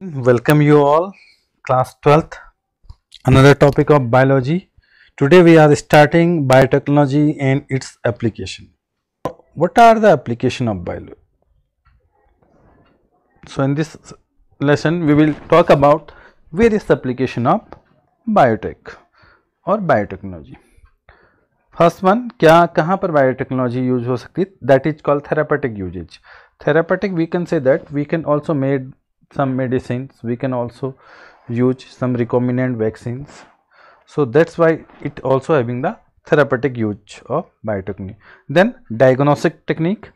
welcome you all class 12th another topic of biology today we are starting biotechnology and its application what are the application of biology so in this lesson we will talk about various application of biotech or biotechnology First one, क्या कहाँ पर biotechnology use हो सकती है that is called therapeutic usages some medicines we can also use some recombinant vaccines so that's why it also having the therapeutic use of biotechnology then diagnostic technique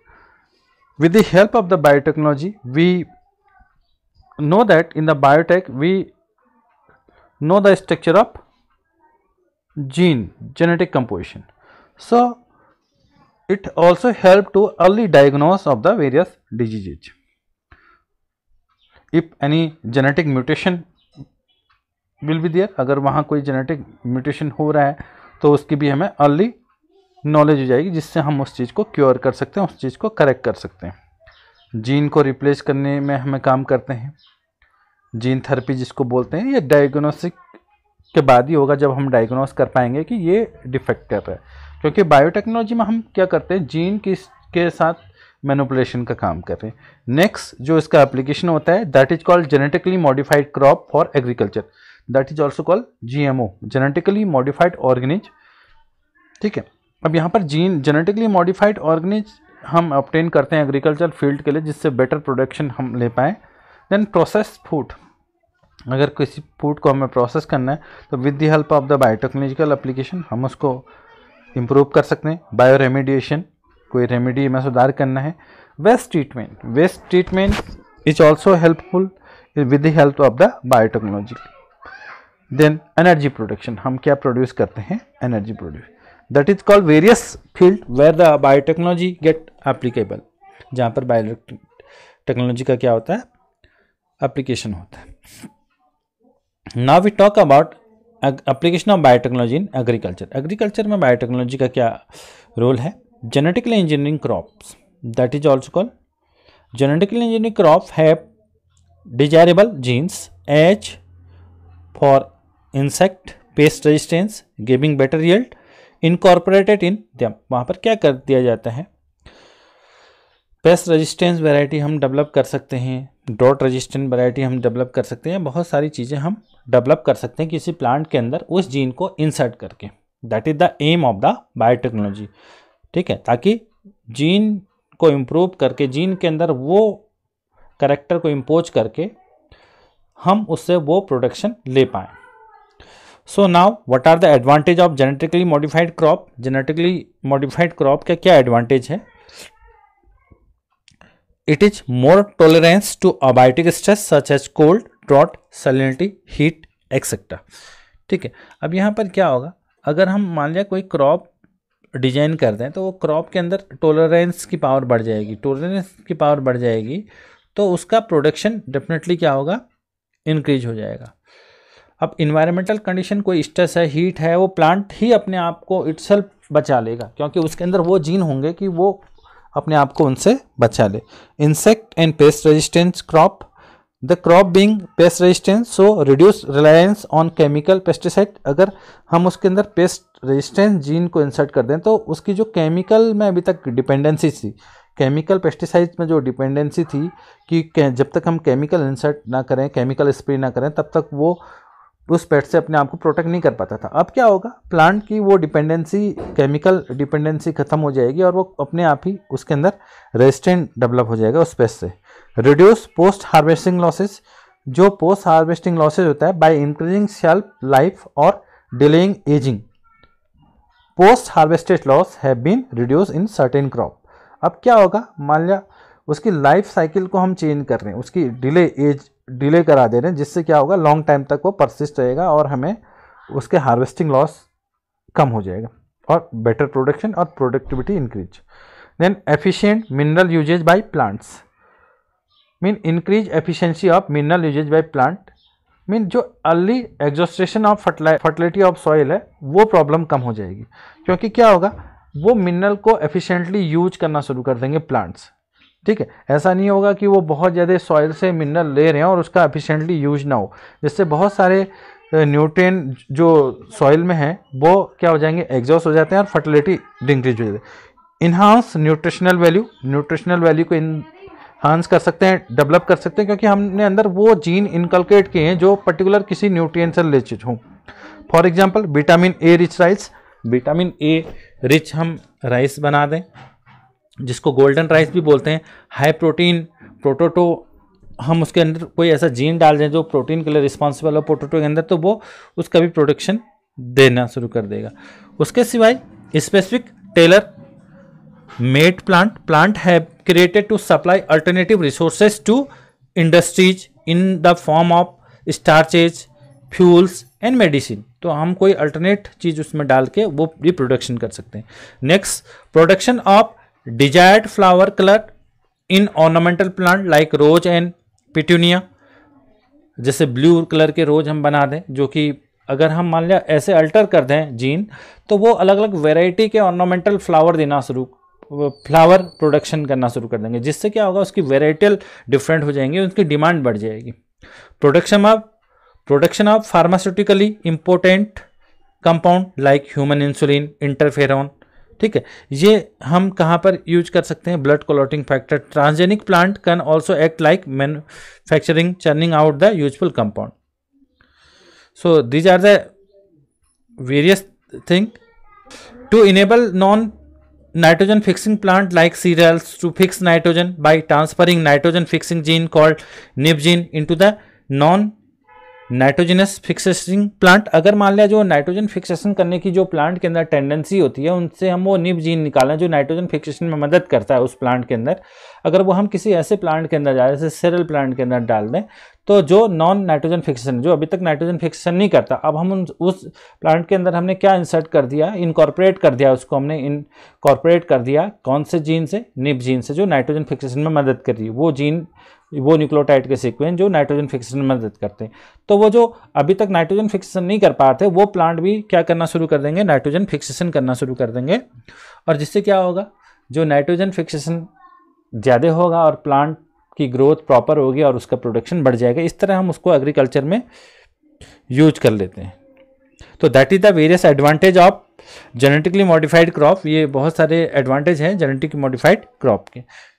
with the help of the biotechnology we know that in the biotech we know the structure of gene genetic composition so it also help to early diagnose of the various diseases if any genetic mutation will be there अगर वहाँ कोई genetic mutation हो रहा है तो उसकी भी हमें अर्ली नॉलेज हो जाएगी जिससे हम उस चीज़ को क्योर कर सकते हैं उस चीज़ को करेक्ट कर सकते हैं जीन को रिप्लेस करने में हमें काम करते हैं जीन थेरेपी जिसको बोलते हैं ये डायग्नोसिक के बाद ही होगा जब हम डायग्नोस कर पाएंगे कि ये डिफेक्ट कर रहा है क्योंकि बायोटेक्नोलॉजी में हम क्या करते हैं जीन किस के साथ मैनुपलेशन का काम कर रहे हैं नेक्स्ट जो इसका एप्लीकेशन होता है that is called genetically modified crop for agriculture that is also called oh genetically modified organism ठीक है अब यहाँ पर जीन जेनेटिकली मॉडिफाइड ऑर्गेनिज हम ऑप्टेन करते हैं एग्रीकल्चर फील्ड के लिए जिससे बेटर प्रोडक्शन हम ले पाएँ देन प्रोसेस फूड अगर किसी फूड को हमें प्रोसेस करना है तो with the help of the biotechnological application हम उसको इम्प्रूव कर सकते हैं बायो रेमिडिएशन कोई रेमेडी में सुधार करना है waste treatment waste treatment is also helpful with the help of the biotechnology then energy production हम क्या प्रोड्यूस करते हैं energy produce that is called various field where the biotechnology get applicable जहाँ पर बायो टेक्नोलॉजी का क्या होता है एप्लीकेशन होता है now we talk about application of biotechnology in agriculture agriculture में बायोटेक्नोलॉजी का क्या रोल है genetically engineering crops that is also called genetically engineering crop have desirable genes H for insect pest resistance giving better yield incorporated in them वहाँ पर क्या कर दिया जाता है पेस्ट रेजिस्टेंस वैरायटी हम डेवलप कर सकते हैं डॉट रेजिस्टेंट वैरायटी हम डेवलप कर सकते हैं बहुत सारी चीज़ें हम डेवलप कर सकते हैं किसी प्लांट के अंदर उस जीन को इंसर्ट करके that is the aim of the biotechnology ठीक है ताकि जीन को इम्प्रूव करके जीन के अंदर वो करेक्टर को इम्पोज करके हम उससे वो प्रोडक्शन ले पाए so now what are the advantage of genetically modified crop genetically modified crop का क्या एडवांटेज है it is more tolerance to abiotic stress such as cold drought salinity heat etcetera ठीक है अब यहाँ पर क्या होगा अगर हम मान लिया कोई क्रॉप डिजाइन कर दें तो वो क्रॉप के अंदर टोलरेंस की पावर बढ़ जाएगी टोलरेंस की पावर बढ़ जाएगी तो उसका प्रोडक्शन डेफिनेटली क्या होगा इंक्रीज हो जाएगा अब इन्वायरमेंटल कंडीशन कोई स्ट्रेस है हीट है वो प्लांट ही अपने आप को इट्सल्फ बचा लेगा क्योंकि उसके अंदर वो जीन होंगे कि वो अपने आप को उनसे बचा ले insect and pest resistance crop the crop being pest resistance so reduce reliance on chemical pesticide अगर हम उसके अंदर पेस्ट रेजिस्टेंस जीन को इंसर्ट कर दें तो उसकी जो केमिकल में अभी तक डिपेंडेंसी थी केमिकल पेस्टिसाइड में जो डिपेंडेंसी थी कि जब तक हम केमिकल इंसर्ट ना करें केमिकल स्प्रे ना करें तब तक वो उस पेट से अपने आप को प्रोटेक्ट नहीं कर पाता था अब क्या होगा प्लांट की वो डिपेंडेंसी केमिकल डिपेंडेंसी ख़त्म हो जाएगी और वो अपने आप ही उसके अंदर रेजिस्टेंट डेवलप हो जाएगा उस पेस्ट से रिड्यूस पोस्ट हार्वेस्टिंग लॉसेज जो पोस्ट हार्वेस्टिंग लॉसेज होता है बाय इंक्रीजिंग शेल्फ लाइफ और delaying ageing post harvested loss have been reduce in certain crop अब क्या होगा मान लिया उसकी लाइफ साइकिल को हम चेंज कर रहे हैं उसकी डिले एज डिले करा दे रहे हैं जिससे क्या होगा लॉन्ग टाइम तक वो परसिस्ट रहेगा और हमें उसके हार्वेस्टिंग लॉस कम हो जाएगा और बेटर प्रोडक्शन और productivity increase then efficient mineral usages by plants mean increase efficiency of mineral usages by plant mean जो early exhaustion of fertility of soil है वो प्रॉब्लम कम हो जाएगी क्योंकि क्या होगा वो मिनरल को एफिशिएंटली यूज करना शुरू कर देंगे प्लांट्स ठीक है ऐसा नहीं होगा कि वो बहुत ज़्यादा सॉइल से मिनरल ले रहे हैं और उसका एफिशेंटली यूज ना हो जिससे बहुत सारे न्यूट्रेन जो सॉइल में हैं वो क्या हो जाएंगे एग्जॉस्ट हो जाते हैं और फर्टिलिटी डिंक्रीज हो जाती है enhance nutritional value nutritional value को इन हांस कर सकते हैं डेवलप कर सकते हैं क्योंकि हमने अंदर वो जीन इनकलकेट किए हैं जो पर्टिकुलर किसी न्यूट्रिएंट से रिलेटेड हों for example vitamin A rich rice vitamin A rich हम राइस बना दें जिसको गोल्डन राइस भी बोलते हैं हाई प्रोटीन प्रोटोटो हम उसके अंदर कोई ऐसा जीन डाल दें जो प्रोटीन के लिए रिस्पॉन्सिबल हो प्रोटोटो के अंदर तो वो उसका भी प्रोडक्शन देना शुरू कर देगा उसके सिवाय specific tailor made plant plant है created to supply alternative resources to industries in the form of starches fuels and medicine तो हम कोई अल्टरनेट चीज़ उसमें डाल के वो रिप्रोडक्शन कर सकते हैं next production of desired flower colour in ornamental plant like rose and petunia जैसे ब्लू कलर के रोज हम बना दें जो कि अगर हम मान लिया ऐसे अल्टर कर दें जीन तो वो अलग अलग वेराइटी के ऑर्नामेंटल फ्लावर देना शुरू फ्लावर प्रोडक्शन करना शुरू कर देंगे जिससे क्या होगा उसकी वेराइटियल डिफरेंट हो जाएंगे उनकी डिमांड बढ़ जाएगी production of production of pharmaceutically important compound like human insulin interferon ठीक है ये हम कहाँ पर यूज कर सकते हैं blood clotting factor transgenic plant can also act like manufacturing churning out the useful compound so these are the various thing to enable non nitrogen fixing plant like cereals to fix nitrogen by transferring nitrogen fixing gene called nib gene into the non nitrogenous fixing plant अगर मान लिया जो nitrogen fixation करने की जो plant के अंदर tendency होती है उनसे हम वो निब जीन निकालें जो नाइट्रोजन फिक्सेशन में मदद करता है उस प्लांट के अंदर अगर वो हम किसी ऐसे प्लांट के अंदर जाए जैसे सेरल प्लांट के अंदर डाल दें तो जो नॉन नाइट्रोजन फिक्सेशन जो अभी तक नाइट्रोजन फिक्सेशन नहीं करता अब हम उन उस प्लांट के अंदर हमने क्या इंसर्ट कर दिया इनकॉर्पोरेट कर दिया उसको हमने इनकॉर्पोरेट कर दिया कौन से जीन से निप जीन से जो नाइट्रोजन फिक्सेशन में मदद कर रही है वो जीन वो न्यूक्लोटाइड के सीक्वेंस जो नाइट्रोजन फिक्सेशन में मदद करते हैं तो वो जो अभी तक नाइट्रोजन फिक्सेशन नहीं कर पाते वो प्लांट भी क्या करना शुरू कर देंगे नाइट्रोजन फिक्सेशन करना शुरू कर देंगे और जिससे क्या होगा जो नाइट्रोजन फिक्सेशन ज़्यादा होगा और प्लांट की ग्रोथ प्रॉपर होगी और उसका प्रोडक्शन बढ़ जाएगा इस तरह हम उसको एग्रीकल्चर में यूज कर लेते हैं तो that is the various advantage of genetically modified crop ये बहुत सारे एडवांटेज हैं जेनेटिक मॉडिफाइड क्रॉप के